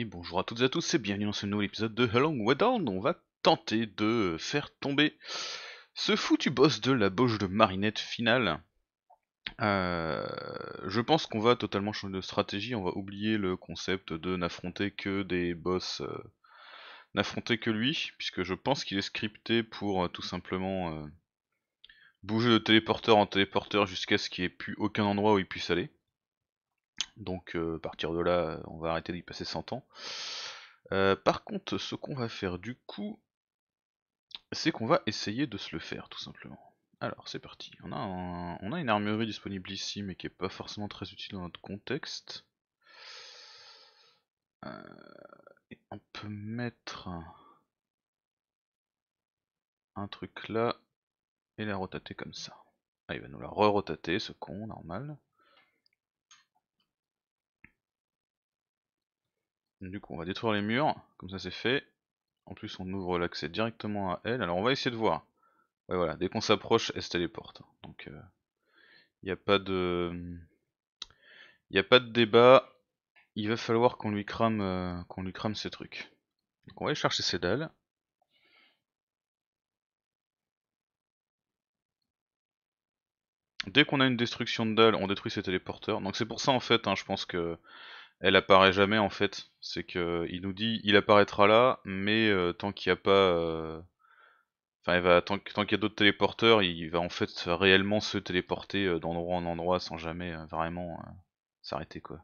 Et bonjour à toutes et à tous et bienvenue dans ce nouvel épisode de Along On va tenter de faire tomber ce foutu boss de la bouche de marinette finale. Euh, je pense qu'on va totalement changer de stratégie, on va oublier le concept de n'affronter que des boss, euh, n'affronter que lui, puisque je pense qu'il est scripté pour euh, tout simplement bouger de téléporteur en téléporteur jusqu'à ce qu'il n'y ait plus aucun endroit où il puisse aller. Donc euh, à partir de là, on va arrêter d'y passer 100 ans. Euh, par contre, ce qu'on va faire du coup, c'est qu'on va essayer de se le faire tout simplement. Alors c'est parti, on a, une armurerie disponible ici mais qui n'est pas forcément très utile dans notre contexte. Euh, on peut mettre un truc là et la rotater comme ça. Ah il va nous la re-rotater ce con, normal. Du coup, on va détruire les murs, comme ça c'est fait. En plus, on ouvre l'accès directement à elle. Alors, on va essayer de voir. voilà, dès qu'on s'approche, elle se téléporte. Donc, il euh, n'y a pas de... Il n'y a pas de débat. Il va falloir qu'on lui crame euh, qu'on lui crame ces trucs. Donc on va aller chercher ces dalles. Dès qu'on a une destruction de dalles, on détruit ses téléporteurs. Donc c'est pour ça en fait, hein, je pense que elle apparaît jamais en fait. C'est que il nous dit il apparaîtra là, mais euh, tant qu'il n'y a pas, euh, enfin, va tant, qu'il y a d'autres téléporteurs, il va en fait réellement se téléporter euh, d'endroit en endroit sans jamais vraiment s'arrêter quoi.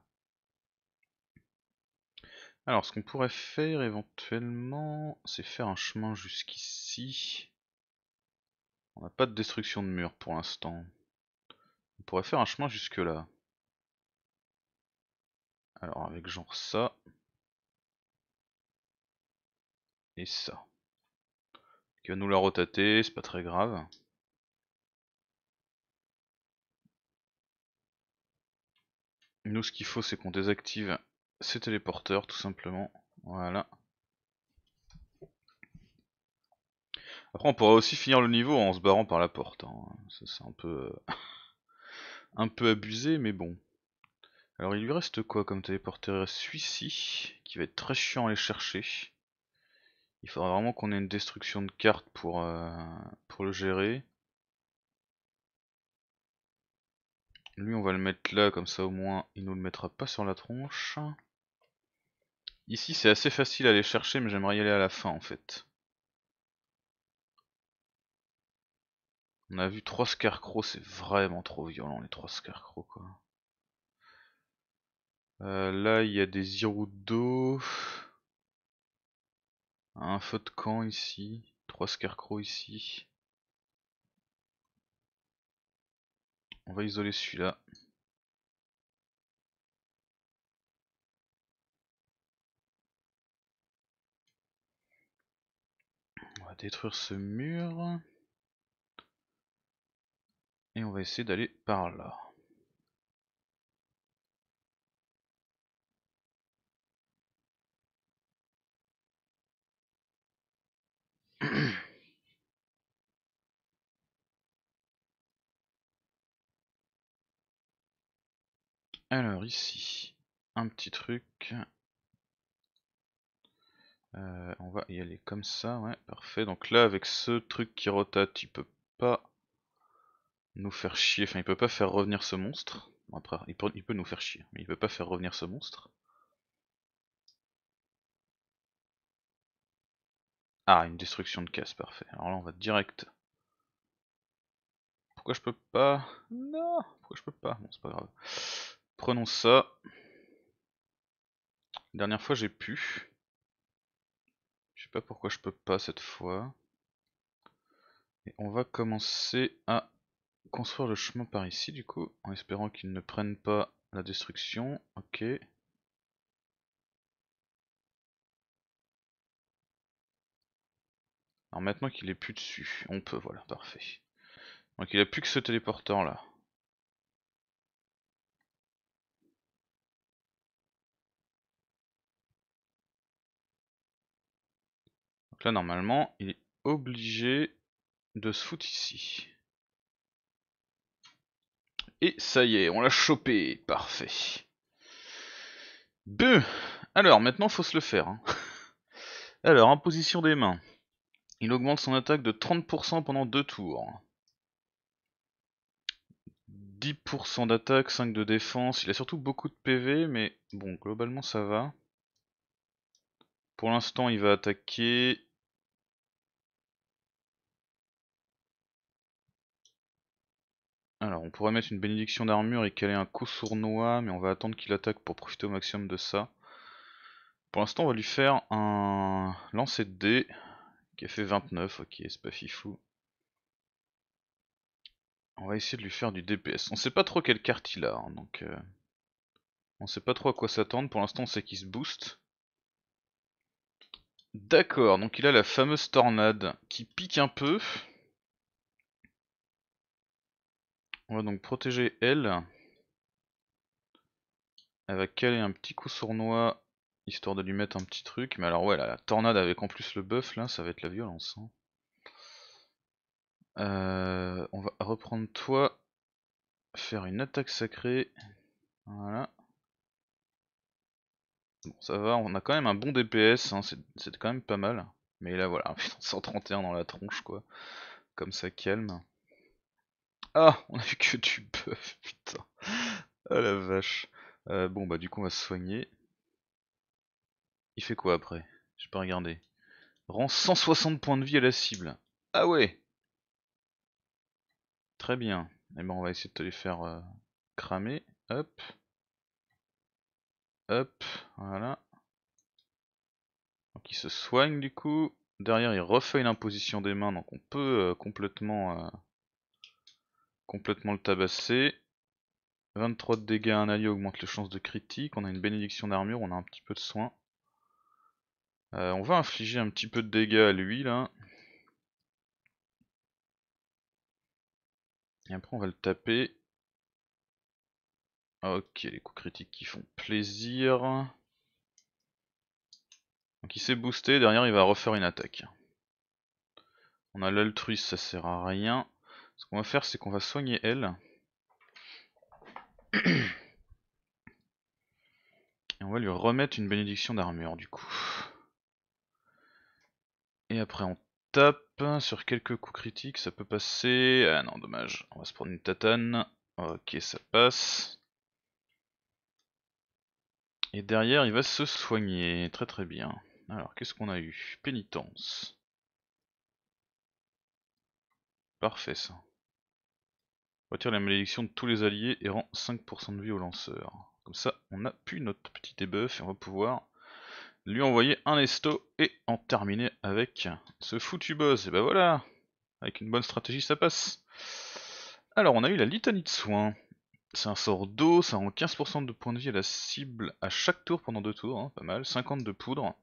Alors, ce qu'on pourrait faire éventuellement, c'est faire un chemin jusqu'ici. On n'a pas de destruction de mur pour l'instant. On pourrait faire un chemin jusque là. Alors avec genre ça. Et ça. Qui va nous la rotater, c'est pas très grave. Nous ce qu'il faut c'est qu'on désactive ces téléporteurs tout simplement. Voilà. Après on pourrait aussi finir le niveau en se barrant par la porte. Hein. Ça c'est un peu... Euh, un peu abusé mais bon. Alors il lui reste quoi comme téléporteur Il celui-ci, qui va être très chiant à aller chercher. Il faudra vraiment qu'on ait une destruction de cartes pour, euh, pour le gérer. Lui on va le mettre là, comme ça au moins il nous le mettra pas sur la tronche. Ici c'est assez facile à aller chercher mais j'aimerais y aller à la fin en fait. On a vu 3 scarecrows, c'est vraiment trop violent les 3 scarecrows quoi. Euh, là, il y a des Hirou Un feu de camp ici. Trois scarecrows ici. On va isoler celui-là. On va détruire ce mur. Et on va essayer d'aller par là. Alors ici, un petit truc. Euh, on va y aller comme ça, ouais, parfait. Donc là, avec ce truc qui rotate, il peut pas nous faire chier. Enfin, il peut pas faire revenir ce monstre. après, il peut, il peut, nous faire chier, mais il peut pas faire revenir ce monstre. Ah, une destruction de casse, parfait. Alors là, on va direct. Pourquoi je peux pas Non Pourquoi je peux pas Bon, c'est pas grave. Prenons ça. dernière fois, j'ai pu. Je sais pas pourquoi je peux pas cette fois. Et on va commencer à construire le chemin par ici, du coup, en espérant qu'il ne prenne pas la destruction. Ok. Alors maintenant qu'il est plus dessus, on peut, voilà, parfait. Donc il a plus que ce téléporteur là. Donc là normalement, il est obligé de se foutre ici. Et ça y est, on l'a chopé, parfait. Beuh Alors maintenant faut se le faire. Hein. Alors, en position des mains. Il augmente son attaque de 30% pendant 2 tours. 10% d'attaque, 5 de défense. Il a surtout beaucoup de PV, mais bon, globalement ça va. Pour l'instant, il va attaquer. Alors, on pourrait mettre une bénédiction d'armure et caler un coup sournois, mais on va attendre qu'il attaque pour profiter au maximum de ça. Pour l'instant, on va lui faire un lancer de dés qui a fait 29, ok, c'est pas fifou. On va essayer de lui faire du DPS. On sait pas trop quelle carte il a, hein, donc euh, on sait pas trop à quoi s'attendre. Pour l'instant, on sait qu'il se booste. D'accord, donc il a la fameuse tornade qui pique un peu. On va donc protéger elle. Elle va caler un petit coup sournois Histoire de lui mettre un petit truc. Mais alors ouais, la, tornade avec en plus le buff, là, ça va être la violence. Hein. Euh, on va reprendre toi. Faire une attaque sacrée. Voilà. Bon, ça va, on a quand même un bon DPS, hein, c'est quand même pas mal. Mais là, voilà, 131 dans la tronche, quoi. Comme ça calme. Ah, on a vu que du buff, putain. Ah la vache. Euh, bon, bah du coup, on va se soigner. Il fait quoi après J'ai pas regarder. Rends 160 points de vie à la cible. Ah ouais Très bien. Et eh ben on va essayer de te les faire euh, cramer. Hop. Hop. Voilà. Donc il se soigne du coup. Derrière il refait l'imposition des mains, donc on peut euh, complètement, euh, complètement le tabasser. 23 de dégâts à un allié augmente les chances de critique, on a une bénédiction d'armure, on a un petit peu de soin. Euh, on va infliger un petit peu de dégâts à lui là. Et après on va le taper. Ok, les coups critiques qui font plaisir. Donc il s'est boosté, derrière il va refaire une attaque. On a l'altruiste, ça sert à rien. Ce qu'on va faire c'est qu'on va soigner elle. Et on va lui remettre une bénédiction d'armure du coup. Et après on tape sur quelques coups critiques, ça peut passer. Ah non, dommage, on va se prendre une tatane. Ok, ça passe. Et derrière, il va se soigner. Très très bien. Alors, qu'est-ce qu'on a eu Pénitence. Parfait ça. Retire la malédiction de tous les alliés et rend 5% de vie au lanceur. Comme ça, on a pu notre petit debuff et on va pouvoir lui envoyer un esto et en terminer avec ce foutu boss. Et ben voilà Avec une bonne stratégie, ça passe. Alors, on a eu la litanie de soins. C'est un sort d'eau, ça rend 15% de points de vie à la cible à chaque tour pendant deux tours, hein, pas mal, 50 de poudre,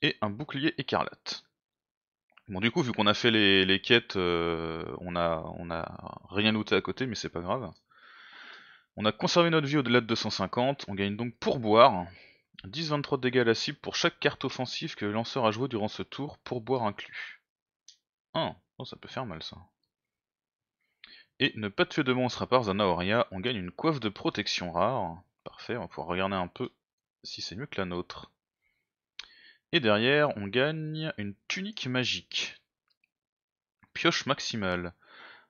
et un bouclier écarlate. Bon du coup, vu qu'on a fait les, quêtes, euh, on, a, on a rien looté à côté, mais c'est pas grave. On a conservé notre vie au-delà de 250, on gagne donc pour boire, 10-23 dégâts à la cible pour chaque carte offensive que le lanceur a joué durant ce tour, pour boire inclus. 1. Oh, ça peut faire mal ça. Et ne pas tuer de monstre à part Zanahoria, on gagne une coiffe de protection rare. Parfait, on va pouvoir regarder un peu si c'est mieux que la nôtre. Et derrière, on gagne une tunique magique. Pioche maximale.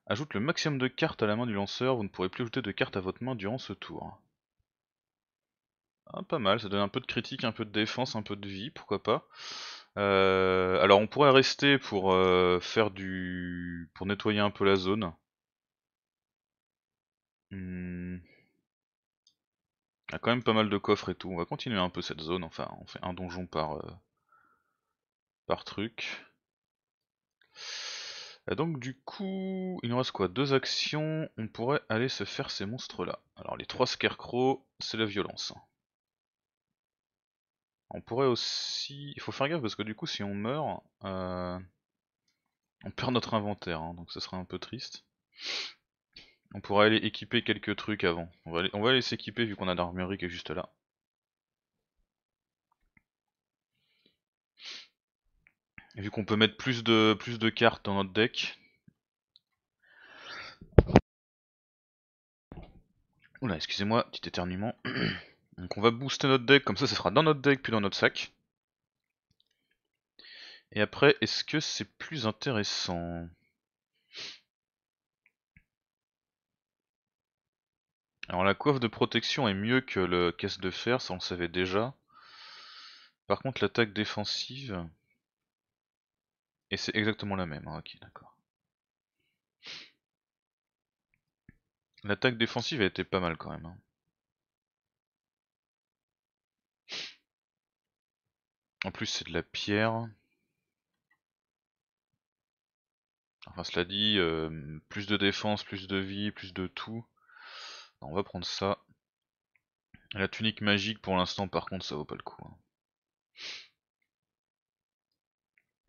Ajoute le maximum de cartes à la main du lanceur, vous ne pourrez plus ajouter de cartes à votre main durant ce tour. Ah, pas mal, ça donne un peu de critique, un peu de défense, un peu de vie, pourquoi pas. Euh, alors on pourrait rester pour euh, faire du... pour nettoyer un peu la zone. Hmm. Il y a quand même pas mal de coffres et tout, on va continuer un peu cette zone, enfin on fait un donjon par, euh, par truc. Et donc du coup, il nous reste quoi Deux actions, on pourrait aller se faire ces monstres là. Alors les trois scarecrows, c'est la violence. On pourrait aussi... Il faut faire gaffe parce que du coup si on meurt, euh, on perd notre inventaire, hein, donc ça serait un peu triste. On pourrait aller équiper quelques trucs avant. On va, aller, s'équiper vu qu'on a l'armurerie qui est juste là. vu qu'on peut mettre plus de, plus de cartes dans notre deck. Oula, excusez-moi, petit éternuement. Donc on va booster notre deck, comme ça ce sera dans notre deck puis dans notre sac. Et après, est-ce que c'est plus intéressant Alors la coiffe de protection est mieux que le caisse de fer, ça on le savait déjà. Par contre l'attaque défensive... Et c'est exactement la même, hein, ok d'accord. L'attaque défensive a été pas mal quand même. Hein. En plus, c'est de la pierre. Enfin, cela dit, euh, plus de défense, plus de vie, plus de tout. on va prendre ça. La tunique magique, pour l'instant, par contre, ça vaut pas le coup.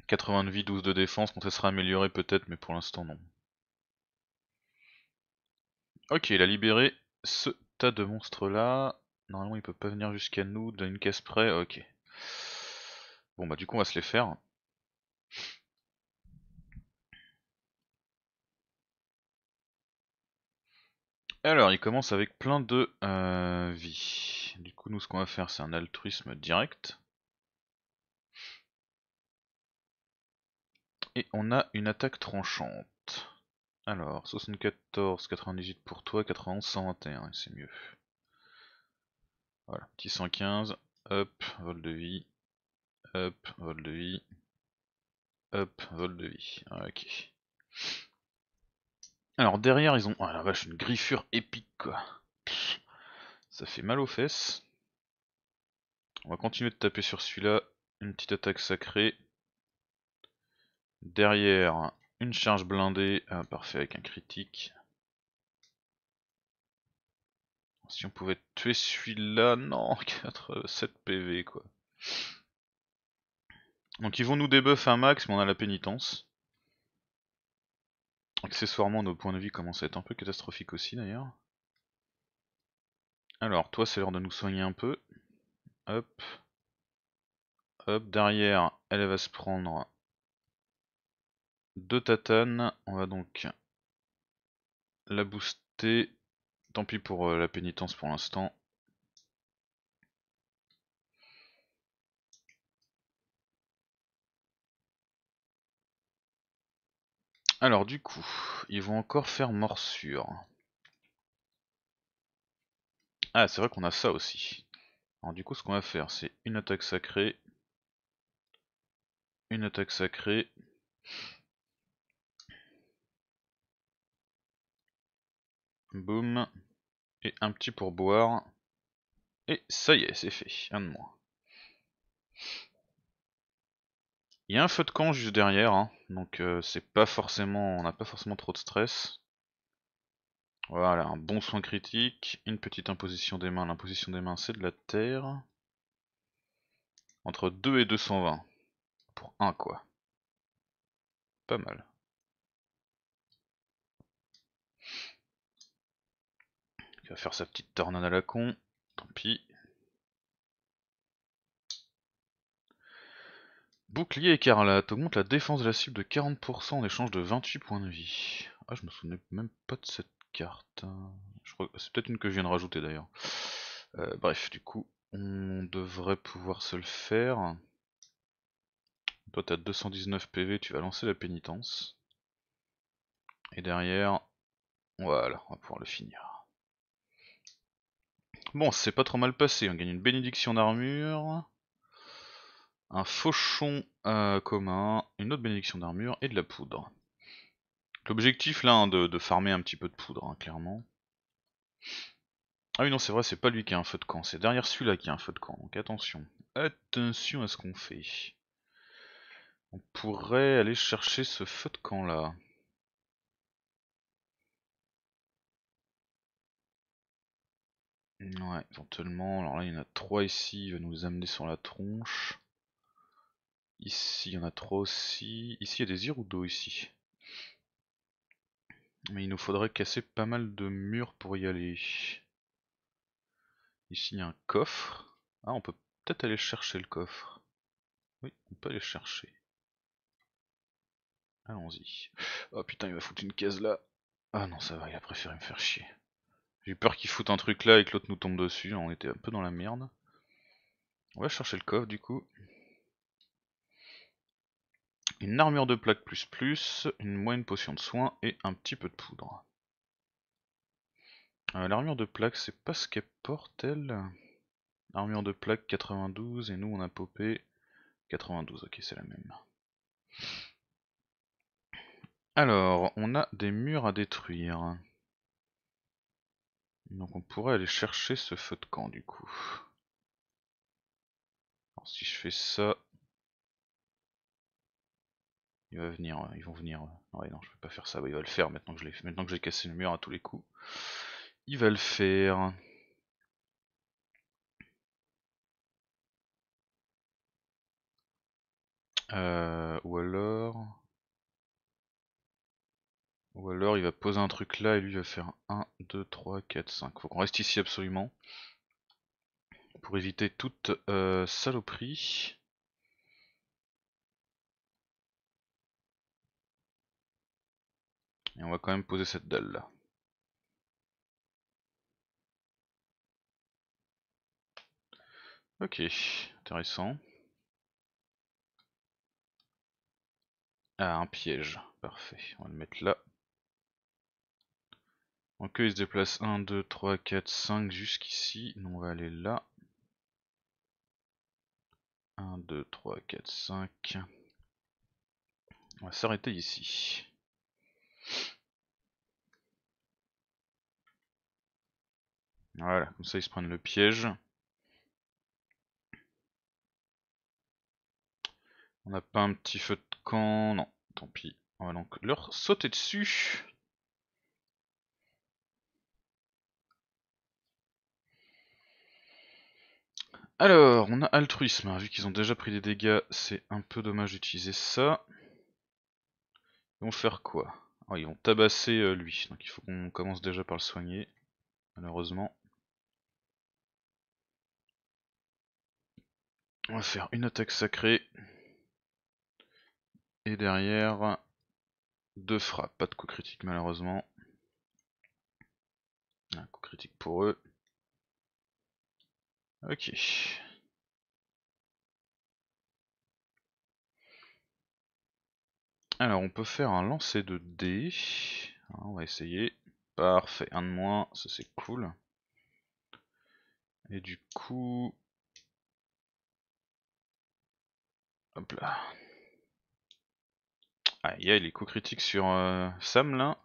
80 hein. de vie, 12 de défense, ça sera amélioré peut-être, mais pour l'instant, non. Ok, il a libéré ce tas de monstres là. Normalement, il peut pas venir jusqu'à nous une caisse près. Ok. Bon bah du coup on va se les faire. Alors il commence avec plein de euh, vie. Du coup nous ce qu'on va faire c'est un altruisme direct. Et on a une attaque tranchante. Alors, 74, 98 pour toi, 91, 121, c'est mieux. Voilà, petit 115, hop, vol de vie, Hop, vol de vie. Hop, vol de vie. Ah, ok. Alors derrière, ils ont... Ah la vache, une griffure épique, quoi. Ça fait mal aux fesses. On va continuer de taper sur celui-là. Une petite attaque sacrée. Derrière, une charge blindée. Ah, parfait, avec un critique. Si on pouvait tuer celui-là... Non, 7 PV, quoi. Donc ils vont nous débuff un max, mais on a la pénitence. Accessoirement, nos points de vie commencent à être un peu catastrophiques aussi d'ailleurs. Alors, toi, c'est l'heure de nous soigner un peu. Hop. Hop, derrière, elle va se prendre deux tatanes. On va donc la booster. Tant pis pour euh, la pénitence pour l'instant. Alors du coup, ils vont encore faire morsure. Ah, c'est vrai qu'on a ça aussi. Alors du coup, ce qu'on va faire, c'est une attaque sacrée, une attaque sacrée, boum, et un petit pourboire Et ça y est, c'est fait, un de moins. Il y a un feu de camp juste derrière, hein. Donc euh, c'est pas forcément. On n'a pas forcément trop de stress. Voilà, un bon soin critique, une petite imposition des mains. L'imposition des mains c'est de la terre. Entre 2 et 220. Pour 1 quoi. Pas mal. Il va faire sa petite tornade à la con, tant pis. Bouclier écarlate, augmente la défense de la cible de 40% en échange de 28 points de vie. Ah, je me souvenais même pas de cette carte. Hein. C'est peut-être une que je viens de rajouter d'ailleurs. Euh, bref, du coup, on devrait pouvoir se le faire. Toi, t'as 219 PV, tu vas lancer la pénitence. Et derrière, voilà, on va pouvoir le finir. Bon, c'est pas trop mal passé, on gagne une bénédiction d'armure un fauchon euh, commun, une autre bénédiction d'armure et de la poudre. L'objectif là, hein, de, farmer un petit peu de poudre, hein, clairement. Ah oui, non, c'est vrai, c'est pas lui qui a un feu de camp, c'est derrière celui-là qui a un feu de camp, donc attention. Attention à ce qu'on fait. On pourrait aller chercher ce feu de camp là. Ouais, éventuellement, alors là il y en a trois ici, il va nous amener sur la tronche. Ici, il y en a trop aussi. Ici, il y a des Irudo ici. Mais il nous faudrait casser pas mal de murs pour y aller. Ici, il y a un coffre. Ah, on peut peut-être aller chercher le coffre. Oui, on peut aller chercher. Allons-y. Oh putain, il va foutre une case là. Ah non, ça va, il a préféré me faire chier. J'ai peur qu'il foute un truc là et que l'autre nous tombe dessus. On était un peu dans la merde. On va chercher le coffre du coup. Une armure de plaque plus plus, une moyenne potion de soin et un petit peu de poudre. Euh, l'armure de plaque, c'est pas ce qu'elle porte, elle. Armure de plaque 92 et nous on a popé 92, ok c'est la même. Alors, on a des murs à détruire. Donc on pourrait aller chercher ce feu de camp du coup. Alors si je fais ça, il va venir, ils vont venir. Euh, euh, ouais, non, je peux pas faire ça. il va le faire maintenant que je l'ai Maintenant que j'ai cassé le mur à tous les coups. Il va le faire. Euh, ou alors. Ou alors il va poser un truc là et lui il va faire 1, 2, 3, 4, 5. Faut qu'on reste ici absolument. Pour éviter toute euh, saloperie. Et on va quand même poser cette dalle là. Ok, intéressant. Ah, un piège, parfait. On va le mettre là. Donc il se déplace 1, 2, 3, 4, 5 jusqu'ici. Nous on va aller là. 1, 2, 3, 4, 5. On va s'arrêter ici. Voilà, comme ça ils se prennent le piège. On n'a pas un petit feu de camp, non, tant pis. On va donc leur sauter dessus. Alors, on a altruisme, hein. vu qu'ils ont déjà pris des dégâts, c'est un peu dommage d'utiliser ça. Ils vont faire quoi ah, ils vont tabasser euh, lui, donc il faut qu'on commence déjà par le soigner, malheureusement. On va faire une attaque sacrée. Et derrière, deux frappes. Pas de coup critique malheureusement. Un coup critique pour eux. Ok. Alors on peut faire un lancer de dés. Hein, on va essayer. Parfait, un de moins, ça c'est cool. Et du coup... Hop là. Ah, il y a les coups critiques sur euh, Sam là.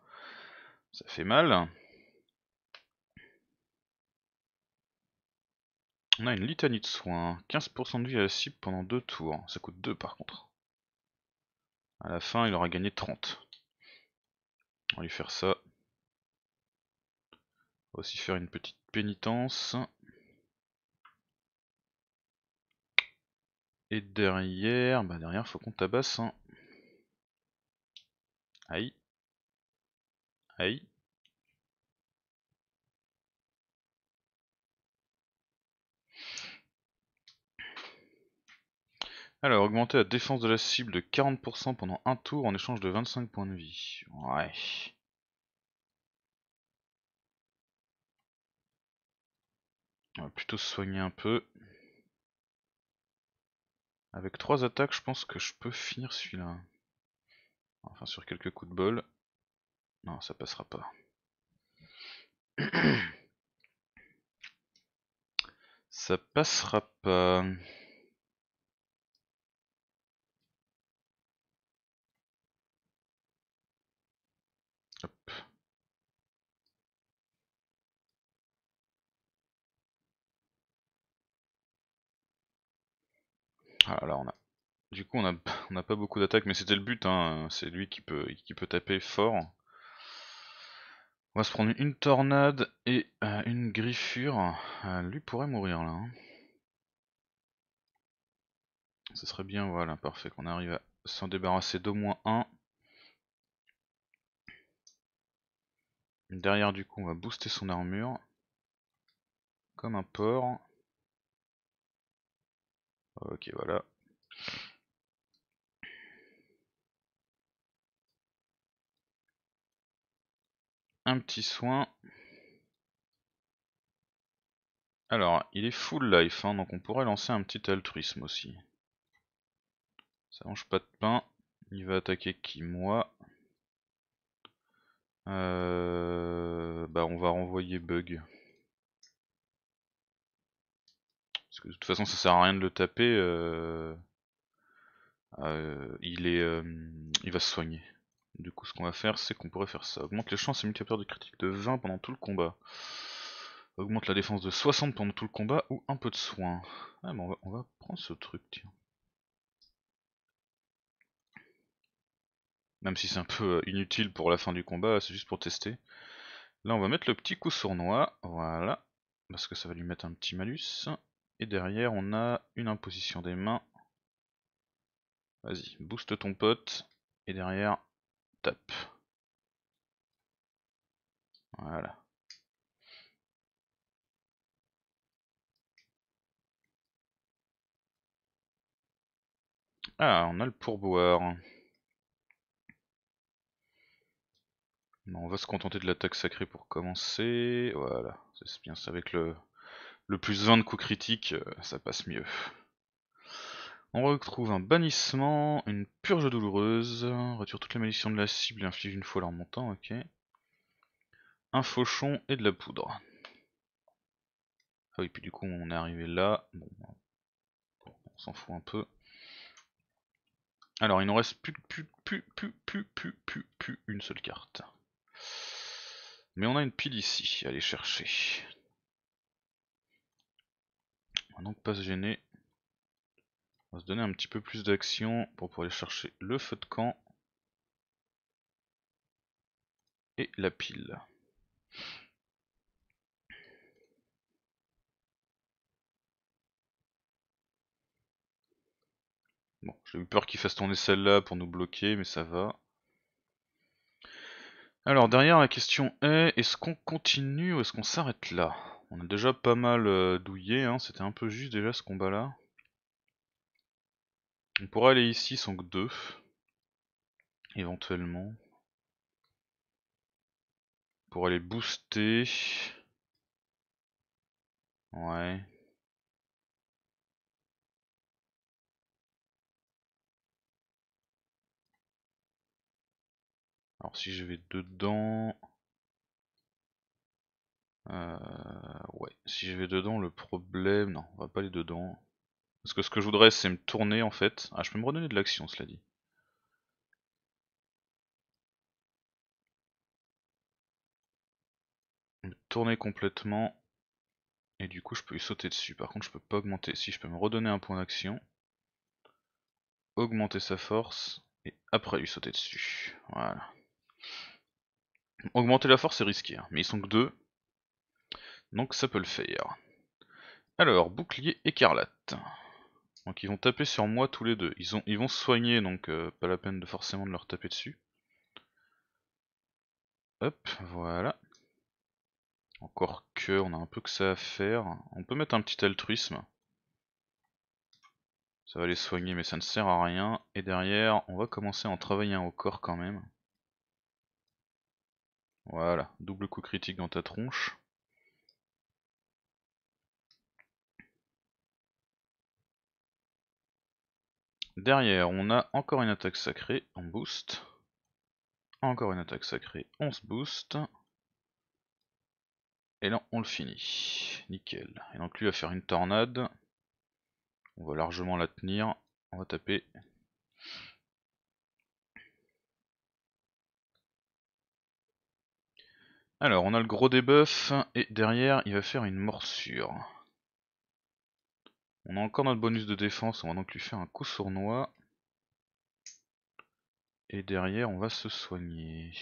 Ça fait mal. On a une litanie de soins. 15% de vie à la cible pendant 2 tours. Ça coûte 2 par contre. À la fin, il aura gagné 30. On va lui faire ça. On va aussi faire une petite pénitence. Et derrière, bah derrière faut qu'on tabasse. Hein. Aïe. Aïe. Alors, augmenter la défense de la cible de 40% pendant un tour en échange de 25 points de vie. Ouais. On va plutôt se soigner un peu. Avec 3 attaques, je pense que je peux finir celui-là. Enfin, sur quelques coups de bol. Non, ça passera pas. ça passera pas. Alors ah, on a... Du coup on a, pas beaucoup d'attaques, mais c'était le but, hein. c'est lui qui peut, qui peut taper fort. On va se prendre une tornade et euh, une griffure. Euh, lui pourrait mourir là. Hein. Ce serait bien, voilà, parfait, qu'on arrive à s'en débarrasser d'au moins un. Derrière du coup on va booster son armure. Comme un porc. Ok, voilà. Un petit soin. Alors, il est full life, hein, donc on pourrait lancer un petit altruisme aussi. Ça mange pas de pain. Il va attaquer qui Moi. Euh, bah on va renvoyer Bug. de toute façon ça sert à rien de le taper. Euh, euh, il est, euh, il va se soigner. Du coup, ce qu'on va faire, c'est qu'on pourrait faire ça. Augmente les chances et multiplicateur de critique de 20 pendant tout le combat. Augmente la défense de 60 pendant tout le combat ou un peu de soin. Ah, on va, on va prendre ce truc, tiens. Même si c'est un peu inutile pour la fin du combat, c'est juste pour tester. Là, on va mettre le petit coup sournois. Voilà. Parce que ça va lui mettre un petit malus. Et derrière, on a une imposition des mains. Vas-y, booste ton pote. Et derrière, tape. Voilà. Ah, on a le pourboire. on va se contenter de l'attaque sacrée pour commencer. Voilà, c'est bien ça avec le, le plus 20 de coups critiques, euh, ça passe mieux. On retrouve un bannissement, une purge douloureuse, retire toutes les malédictions de la cible et inflige une fois leur montant, ok. Un fauchon et de la poudre. Ah oui, puis du coup on est arrivé là, bon, bah, on s'en fout un peu. Alors il nous reste plus, plus, plus, plus, plus, plus, plus, plus une seule carte. Mais on a une pile ici, allez chercher. On va donc pas se gêner. On va se donner un petit peu plus d'action pour pouvoir aller chercher le feu de camp. Et la pile. Bon, j'ai eu peur qu'il fasse tourner celle-là pour nous bloquer, mais ça va. Alors derrière la question est, est-ce qu'on continue ou est-ce qu'on s'arrête là on a déjà pas mal euh, douillé, hein. c'était un peu juste déjà ce combat là. On pourrait aller ici sans que deux, éventuellement. Pour aller booster. Ouais, Alors si je vais dedans... Euh, ouais, si je vais dedans, le problème... Non, on va pas aller dedans. Parce que ce que je voudrais, c'est me tourner, en fait. Ah, je peux me redonner de l'action, cela dit. Me tourner complètement. Et du coup, je peux lui sauter dessus. Par contre, je peux pas augmenter. Si, je peux me redonner un point d'action. Augmenter sa force. Et après lui sauter dessus. Voilà. Augmenter la force, c'est risqué. Hein. Mais ils sont que deux. Donc ça peut le faire. Alors, bouclier écarlate. Donc ils vont taper sur moi tous les deux. Ils, ont, ils vont se soigner, donc euh, pas la peine de forcément de leur taper dessus. Hop, voilà. Encore que, on a un peu que ça à faire. On peut mettre un petit altruisme. Ça va les soigner, mais ça ne sert à rien. Et derrière, on va commencer à en travailler un au corps quand même. Voilà, double coup critique dans ta tronche. Derrière, on a encore une attaque sacrée, on boost. Encore une attaque sacrée, on se booste, Et là, on le finit. Nickel. Et donc lui va faire une tornade. On va largement la tenir. On va taper. Alors, on a le gros debuff. Et derrière, il va faire une morsure. On a encore notre bonus de défense, on va donc lui faire un coup sournois. Et derrière, on va se soigner.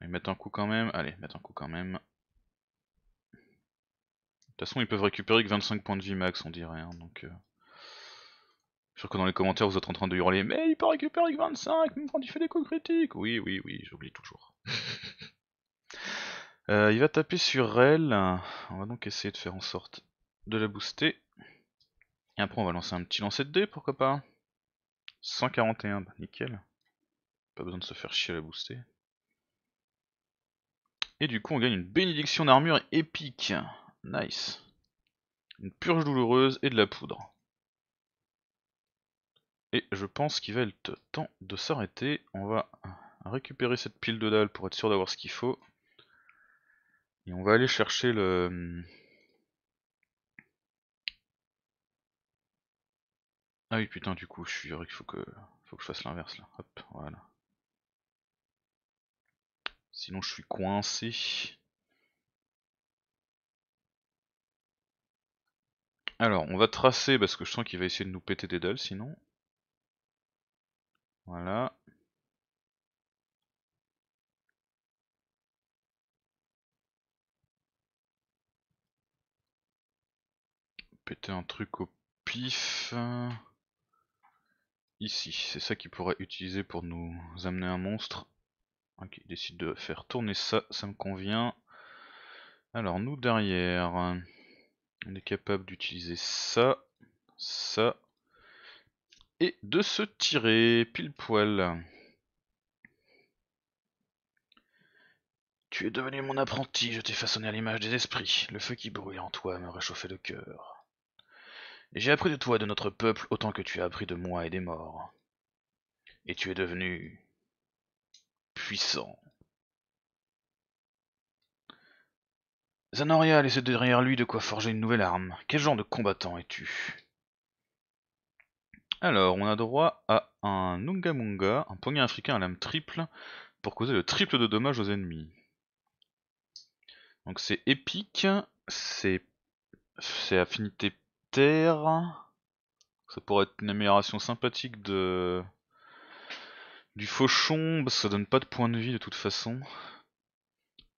Et mettre un coup quand même. Allez, mettre un coup quand même. De toute façon, ils peuvent récupérer que 25 points de vie max, on dirait. Hein, donc, euh. Je suis sûr que dans les commentaires, vous êtes en train de hurler Mais il peut récupérer que 25, même quand il fait des coups critiques Oui, oui, oui, j'oublie toujours. Euh, il va taper sur elle. On va donc essayer de faire en sorte de la booster. Et après on va lancer un petit lancer de dés, pourquoi pas 141, bah nickel. Pas besoin de se faire chier à la booster. Et du coup on gagne une bénédiction d'armure épique. Nice. Une purge douloureuse et de la poudre. Et je pense qu'il va être temps de s'arrêter. On va récupérer cette pile de dalles pour être sûr d'avoir ce qu'il faut. Et on va aller chercher le... Mmh, ah oui putain du coup je suis vrai qu'il faut que faut que je fasse l'inverse là. Hop, voilà. Sinon je suis coincé. Alors on va tracer parce que je sens qu'il va essayer de nous péter des dalles sinon. Voilà. péter un truc au pif. Ici, c'est ça qu'il pourrait utiliser pour nous amener un monstre. Ok, il décide de faire tourner ça, ça me convient. Alors nous derrière, on est capable d'utiliser ça, ça, et de se tirer pile poil. Tu es devenu mon apprenti, je t'ai façonné à l'image des esprits. Le feu qui brûle en toi me réchauffait le cœur. J'ai appris de toi et de notre peuple autant que tu as appris de moi et des morts. Et tu es devenu puissant. Zanoria a laissé derrière lui de quoi forger une nouvelle arme. Quel genre de combattant es-tu Alors, on a droit à un Nungamunga, un poignet africain à lame triple, pour causer le triple de dommages aux ennemis. Donc c'est épique, c'est affinité terre. Ça pourrait être une amélioration sympathique de du fauchon, ça donne pas de points de vie de toute façon.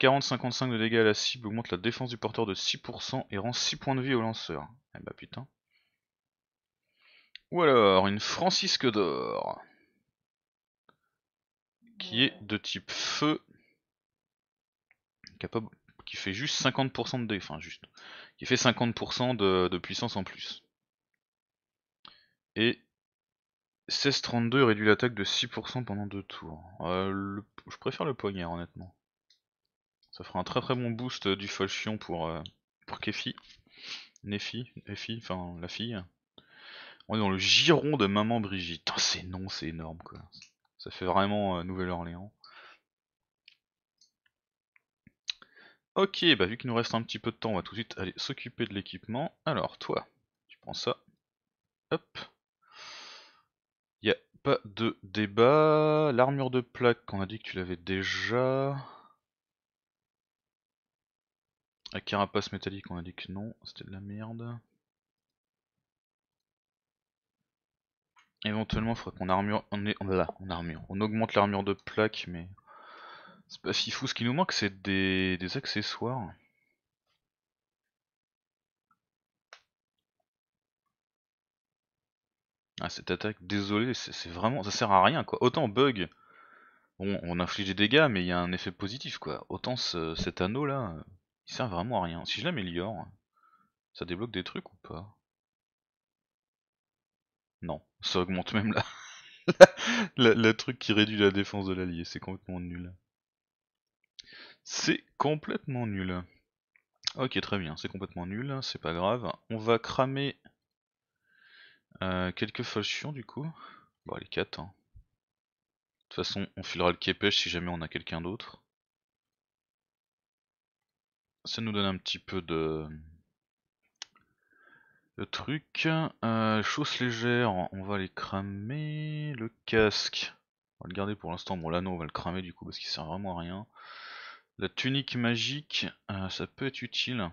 40-55 de dégâts à la cible augmente la défense du porteur de 6% et rend 6 points de vie au lanceur. Eh bah putain. Ou alors une Francisque d'or. Qui est de type feu. Capable qui fait juste 50% de dé, enfin juste, qui fait 50% de, puissance en plus. Et 1632 réduit l'attaque de 6% pendant deux tours. Euh, je préfère le poignard honnêtement. Ça fera un très très bon boost du falchion pour, euh, pour Kefi. Nefi, Nefi, enfin la fille. On est dans le giron de maman Brigitte. Oh, c'est non, c'est énorme quoi. Ça fait vraiment euh, Nouvelle-Orléans. Ok, bah vu qu'il nous reste un petit peu de temps, on va tout de suite aller s'occuper de l'équipement. Alors toi, tu prends ça. Hop. Y a pas de débat. L'armure de plaque, qu'on a dit que tu l'avais déjà. La carapace métallique, on a dit que non, c'était de la merde. Éventuellement, il faudrait qu'on armure, on est, on armure. On augmente l'armure de plaque, mais c'est pas si fou, ce qui nous manque c'est des, accessoires. Ah cette attaque, désolé, c'est vraiment. ça sert à rien quoi. Autant bug, on, on inflige des dégâts, mais il y a un effet positif quoi. Autant cet anneau là, il sert vraiment à rien. Si je l'améliore, ça débloque des trucs ou pas Non, ça augmente même la. le truc qui réduit la défense de l'allié, c'est complètement nul. C'est complètement nul. Ok, très bien, c'est complètement nul, c'est pas grave. On va cramer euh, quelques falchions du coup. Bon, les 4. Hein. De toute façon, on filera le képesh si jamais on a quelqu'un d'autre. Ça nous donne un petit peu de, de truc. Euh, légère. légères, on va les cramer. Le casque, on va le garder pour l'instant. Bon, l'anneau, on va le cramer du coup parce qu'il sert vraiment à rien. La tunique magique, euh, ça peut être utile.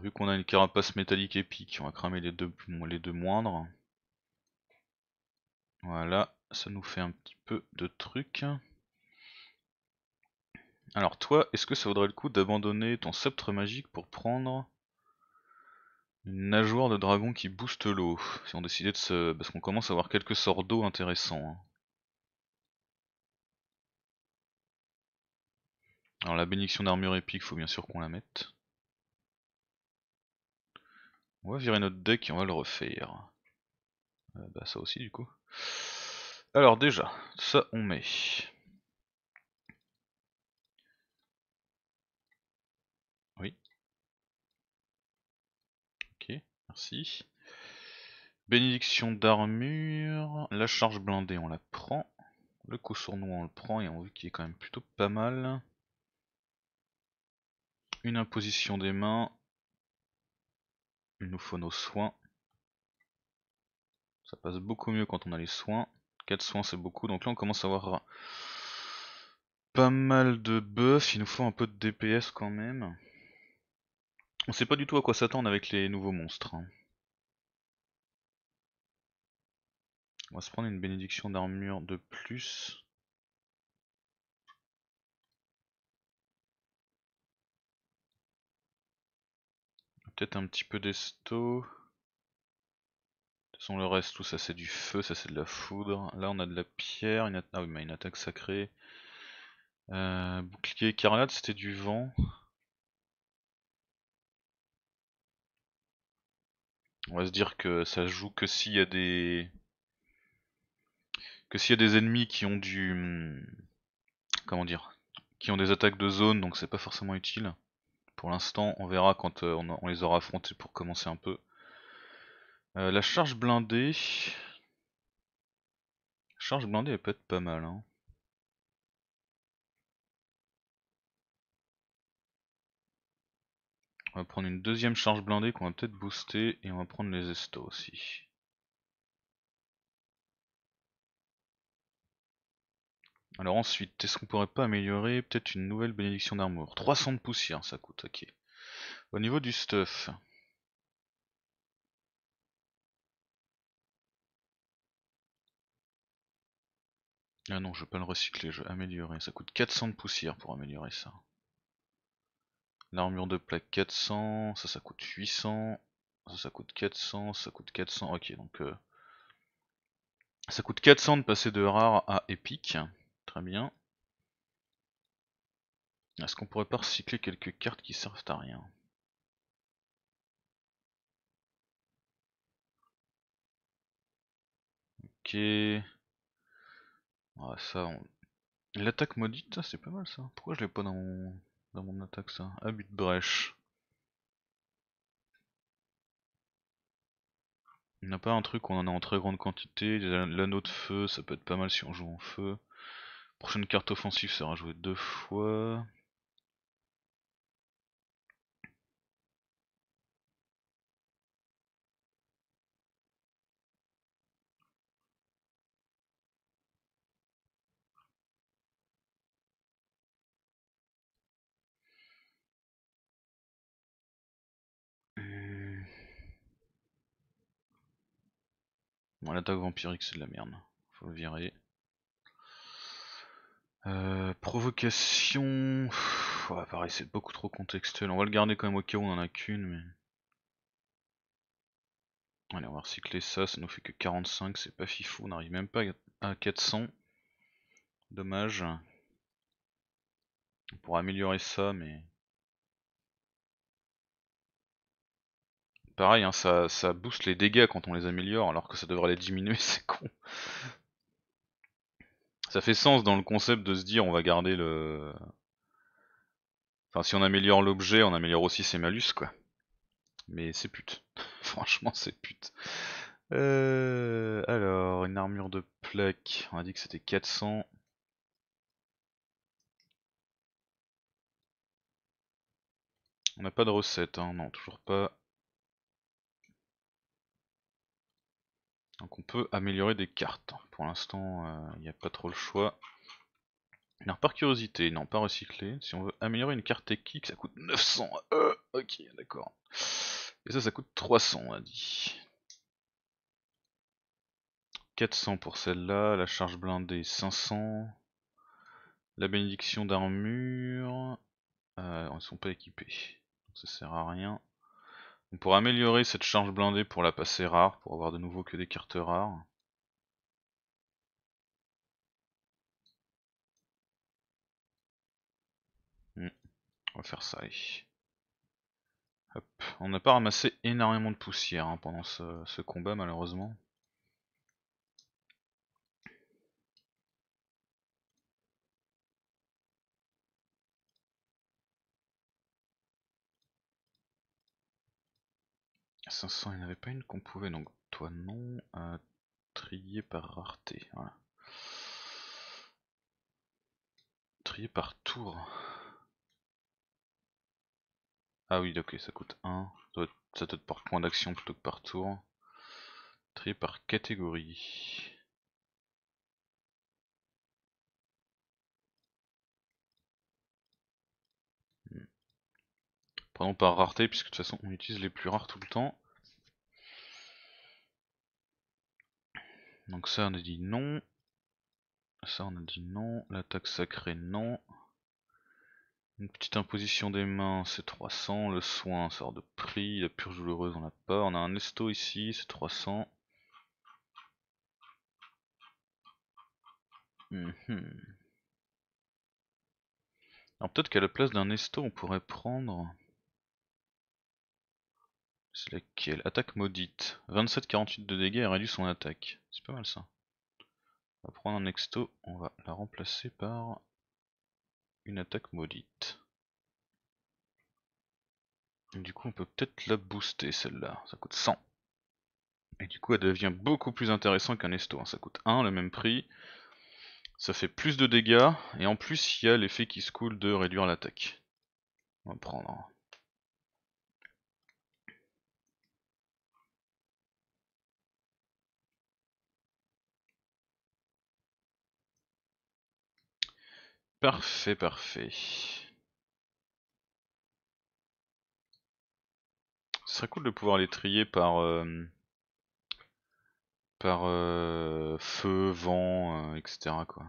Vu qu'on a une carapace métallique épique, on va cramer les deux, les deux moindres. Voilà, ça nous fait un petit peu de trucs. Alors toi, est-ce que ça vaudrait le coup d'abandonner ton sceptre magique pour prendre une nageoire de dragon qui booste l'eau Si on décidait de se... Parce qu'on commence à avoir quelques sorts d'eau intéressants. Hein. Alors la bénédiction d'armure épique, faut bien sûr qu'on la mette. On va virer notre deck et on va le refaire. Euh, bah ça aussi du coup. Alors déjà, ça on met. Oui. Ok, merci. Bénédiction d'armure, la charge blindée on la prend, le coup sournois on le prend et on voit qu'il est quand même plutôt pas mal une imposition des mains. Il nous faut nos soins. Ça passe beaucoup mieux quand on a les soins. 4 soins c'est beaucoup, donc là on commence à avoir euh, pas mal de buffs, il nous faut un peu de DPS quand même. On sait pas du tout à quoi s'attendre avec les nouveaux monstres. Hein. On va se prendre une bénédiction d'armure de plus. Peut-être un petit peu d'esto. De toute façon, le reste, tout ça, c'est du feu, ça, c'est de la foudre. Là, on a de la pierre. Une ah oui, une attaque sacrée. Euh, bouclier écarlate, c'était du vent. On va se dire que ça joue que s'il y a des que s'il y a des ennemis qui ont du comment dire qui ont des attaques de zone donc c'est pas forcément utile. Pour l'instant, on verra quand euh, on, les aura affrontés pour commencer un peu. Euh, la charge blindée... La charge blindée, elle peut être pas mal. Hein. On va prendre une deuxième charge blindée qu'on va peut-être booster et on va prendre les estos aussi. Alors ensuite, est-ce qu'on pourrait pas améliorer peut-être une nouvelle bénédiction d'armure 300 de poussière, ça coûte, ok. Au niveau du stuff, Ah non, je vais pas le recycler, je vais améliorer. Ça coûte 400 de poussière pour améliorer ça. L'armure de plaque 400, ça ça coûte 800, ça ça coûte 400, ça coûte 400. Ok, donc euh, ça coûte 400 de passer de rare à épique. Très bien. Est-ce qu'on pourrait pas recycler quelques cartes qui servent à rien Ok. Ah, ça, L'attaque maudite, c'est pas mal ça. Pourquoi je l'ai pas dans mon... dans mon attaque ça Abus de brèche. Il n'a a pas un truc où on en a en très grande quantité. L'anneau de feu, ça peut être pas mal si on joue en feu prochaine carte offensive sera jouée deux fois. Euh. Bon, l'attaque vampirique, c'est de la merde. Faut le virer. Euh, provocation. pareil, c'est beaucoup trop contextuel. On va le garder quand même au cas où on en a qu'une, mais. Allez, on va recycler ça. Ça nous fait que 45, c'est pas fifou. On n'arrive même pas à 400. Dommage. On pourrait améliorer ça, mais. Pareil, hein, ça booste les dégâts quand on les améliore, alors que ça devrait les diminuer, c'est con ça fait sens dans le concept de se dire on va garder le. Enfin, si on améliore l'objet, on améliore aussi ses malus, quoi. Mais c'est pute. Franchement, c'est pute. Euh, alors, une armure de plaque, on a dit que c'était 400. On n'a pas de recette, hein, non, toujours pas. Donc on peut améliorer des cartes. Pour l'instant, euh, il n'y a pas trop le choix. Alors par curiosité, non pas recycler, si on veut améliorer une carte équipe, ça coûte 900. Euh, ok, d'accord. Et ça, ça coûte 300, on a dit. 400 pour celle-là, la charge blindée 500. La bénédiction d'armure... Euh, ils sont pas équipés. Ça sert à rien pour améliorer cette charge blindée pour la passer rare, pour avoir de nouveau que des cartes rares. Hmm. On va faire ça. On n'a pas ramassé énormément de poussière hein, pendant ce combat malheureusement. 500, il n'y en avait pas une qu'on pouvait, donc toi non, euh, trier par rareté, Trier par tour. Ah oui, ok, ça coûte 1. Ça doit être, par point d'action plutôt que par tour. Trier par catégorie. Hmm. Prenons par rareté, puisque de toute façon on utilise les plus rares tout le temps. donc ça on a dit non. Ça on a dit non. L'attaque sacrée non. Une petite imposition des mains, c'est 300. Le soin, sort de prix. La purge douloureuse, on n'a pas. On a un esto ici, c'est 300. Mhm. Alors peut-être qu'à la place d'un esto, on pourrait prendre... C'est laquelle Attaque maudite. 27-48 de dégâts et réduit son attaque. C'est pas mal ça. On va prendre un exto, on va la remplacer par une attaque maudite. du coup on peut peut-être la booster celle-là, ça coûte 100. Et du coup elle devient beaucoup plus intéressante qu'un esto, hein. ça coûte 1 le même prix. Ça fait plus de dégâts, et en plus il y a l'effet qui se coule de réduire l'attaque. On va prendre Parfait, parfait. Ce serait cool de pouvoir les trier par... Euh, par euh, feu, vent, euh, etc. quoi.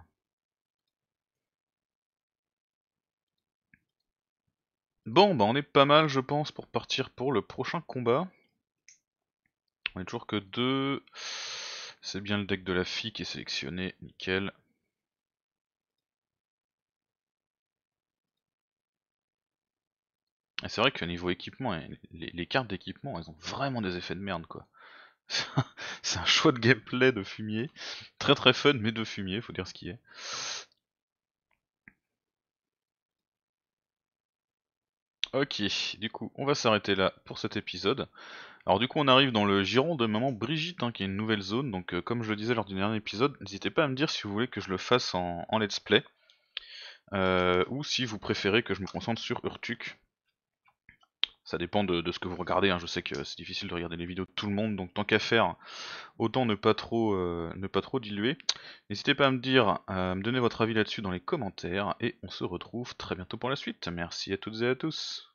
Bon, bah on est pas mal, je pense, pour partir pour le prochain combat. On est toujours que deux. C'est bien le deck de la fille qui est sélectionné, nickel. Et c'est vrai que niveau équipement, hein, les, cartes d'équipement, elles ont vraiment des effets de merde quoi. c'est un choix de gameplay de fumier. Très très fun, mais de fumier, faut dire ce qui est. Ok, du coup, on va s'arrêter là pour cet épisode. Alors du coup, on arrive dans le giron de Maman Brigitte, hein, qui est une nouvelle zone. Donc euh, comme je le disais lors du dernier épisode, n'hésitez pas à me dire si vous voulez que je le fasse en, let's play. Euh, ou si vous préférez que je me concentre sur Urtuk. Ça dépend de, ce que vous regardez. Hein. Je sais que c'est difficile de regarder les vidéos de tout le monde, donc tant qu'à faire, autant ne pas trop, euh, ne pas trop diluer. N'hésitez pas à me dire, euh, à me donner votre avis là-dessus dans les commentaires, et on se retrouve très bientôt pour la suite. Merci à toutes et à tous.